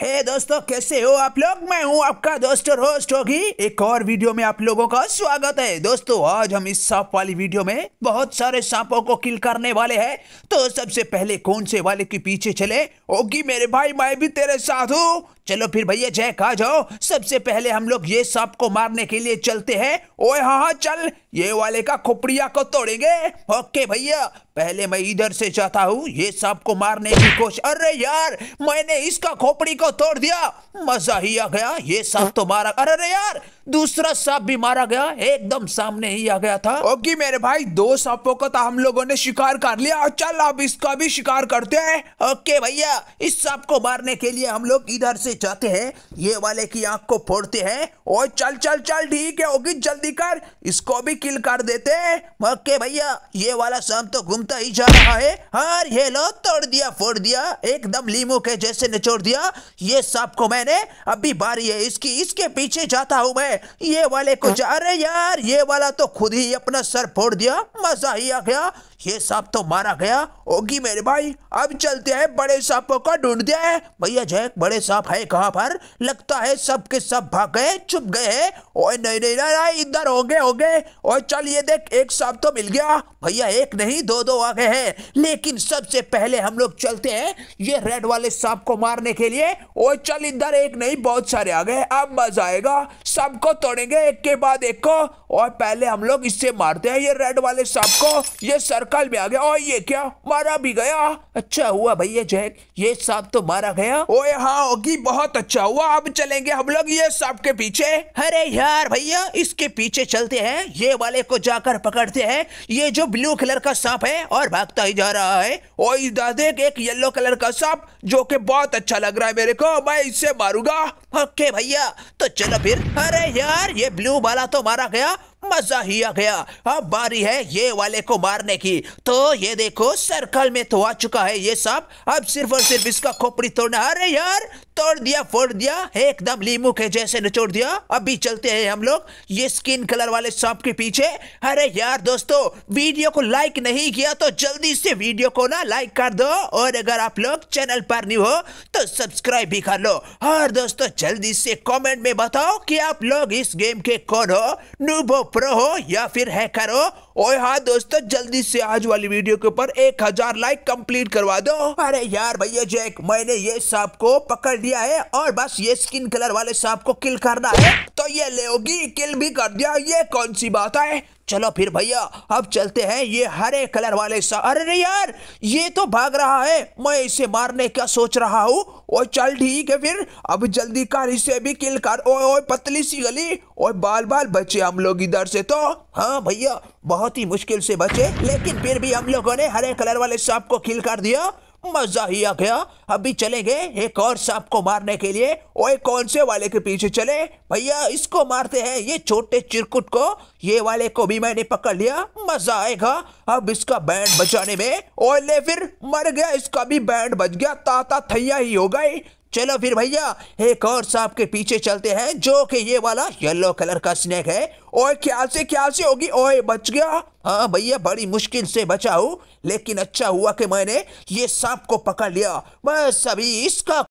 हे hey दोस्तों कैसे हो आप लोग मैं हूँ आपका दोस्त और होस्ट होगी एक और वीडियो में आप लोगों का स्वागत है दोस्तों आज हम इस सांप वाली वीडियो में बहुत सारे सांपों को किल करने वाले हैं तो सबसे पहले कौन से वाले के पीछे चले होगी मेरे भाई मैं भी तेरे साथ हूँ चलो फिर भैया जैक आ जाओ सबसे पहले हम लोग ये सांप को मारने के लिए चलते हैं ओए हाँ हाँ चल ये वाले का खोपड़िया को तोड़ेंगे ओके भैया पहले मैं इधर से जाता हूँ ये सांप को मारने की कोशिश अरे यार मैंने इसका खोपड़ी को तोड़ दिया मजा ही आ गया ये सांप तो मारा अरे अरे यार दूसरा सांप भी मारा गया एकदम सामने ही आ गया था ओके मेरे भाई दो सांपों को तो हम लोगों ने शिकार कर लिया और चल अब इसका भी शिकार करते हैं ओके भैया इस सांप को मारने के लिए हम लोग इधर से जाते हैं ये वाले की आंख को फोड़ते हैं और चल चल चल ठीक है होगी जल्दी कर इसको भी किल कर देते हैं ओके भैया ये वाला शाम तो घूमता ही जा रहा है हर हाँ, ये लो तोड़ दिया फोड़ दिया एकदम लीमो के जैसे निचोड़ दिया ये सांप को मैंने अभी बारी है इसकी इसके पीछे जाता हूँ मैं ये वाले को जा रहे यार ये वाला तो खुद ही अपना सर फोड़ दिया मजा ही आ गया ये सांप तो मारा गया होगी मेरे भाई अब चलते हैं बड़े सांपों का ढूंढते हैं भैया जय बड़े सांप है कहाँ पर लगता है सब के सब भाग गए छुप गए हैं ओए नहीं नहीं ना, ना इधर हो गए हो गए और चल ये देख एक सांप तो मिल गया भैया एक नहीं दो दो आ गए हैं लेकिन सबसे पहले हम लोग चलते हैं ये रेड वाले सांप को मारने के लिए और चल इधर एक नहीं बहुत सारे आ गए अब मजा आएगा सबको तोड़ेंगे एक के बाद एक को और पहले हम लोग इससे मारते हैं ये रेड वाले सांप को ये सर अकाल में आ गया और ये क्या मारा भी गया अच्छा हुआ भैया जैक ये सांप तो मारा गया ओए हाँ ओगी बहुत अच्छा हुआ अब चलेंगे हम लोग ये सांप के पीछे अरे यार भैया इसके पीछे चलते हैं ये वाले को जाकर पकड़ते हैं ये जो ब्लू कलर का सांप है और भागता ही जा रहा है और दादे एक येलो कलर का सांप जो की बहुत अच्छा लग रहा है मेरे को मैं इससे मारूंगा ओके भैया तो चलो फिर अरे यार ये ब्लू वाला तो मारा गया मजा ही आ गया अब बारी है ये वाले को मारने की तो ये देखो सर्कल में तो आ चुका है ये सब अब सिर्फ और सिर्फ इसका खोपड़ी तोड़ना अरे यार तोड़ दिया फोड़ दिया एकदम लीमू के जैसे निचोड़ दिया अभी चलते हैं हम लोग ये स्किन कलर वाले सांप के पीछे अरे यार दोस्तों वीडियो को लाइक नहीं किया तो जल्दी से वीडियो को ना लाइक कर दो और अगर आप लोग चैनल पर नहीं हो तो सब्सक्राइब भी कर लो और दोस्तों जल्दी से कॉमेंट में बताओ की आप लोग इस गेम के कौन हो नूबो प्रो हो या फिर है करो और हाँ दोस्तों जल्दी से आज वाली वीडियो के ऊपर एक हजार लाइक कंप्लीट करवा दो अरे यार भैया जैक मैंने ये सांप को पकड़ दिया है और बस ये स्किन कलर वाले सांप को किल करना है तो ये लेगी किल भी कर दिया ये कौन सी बात है चलो फिर भैया अब चलते हैं ये हरे कलर वाले सा अरे यार ये तो भाग रहा है मैं इसे मारने का सोच रहा हूँ ओ चल ठीक है फिर अब जल्दी कर इसे भी किल कर ओए ओए पतली सी गली ओए बाल बाल बचे हम लोग इधर से तो हाँ भैया बहुत ही मुश्किल से बचे लेकिन फिर भी हम लोगों ने हरे कलर वाले सांप को किल कर दिया मजा ही आ गया अभी चलेंगे एक और सांप को मारने के लिए ओए कौन से वाले के पीछे चले भैया इसको मारते हैं ये छोटे चिरकुट को ये वाले को भी मैंने पकड़ लिया मजा आएगा अब इसका बैंड बचाने में ले फिर मर गया इसका भी बैंड बच गया ताता थैया ही हो गई चलो फिर भैया एक और सांप के पीछे चलते हैं जो कि ये वाला येलो कलर का स्नेक है ओए क्या से क्या से होगी ओए बच गया हाँ भैया बड़ी मुश्किल से बचा हूँ लेकिन अच्छा हुआ कि मैंने ये सांप को पकड़ लिया बस अभी इसका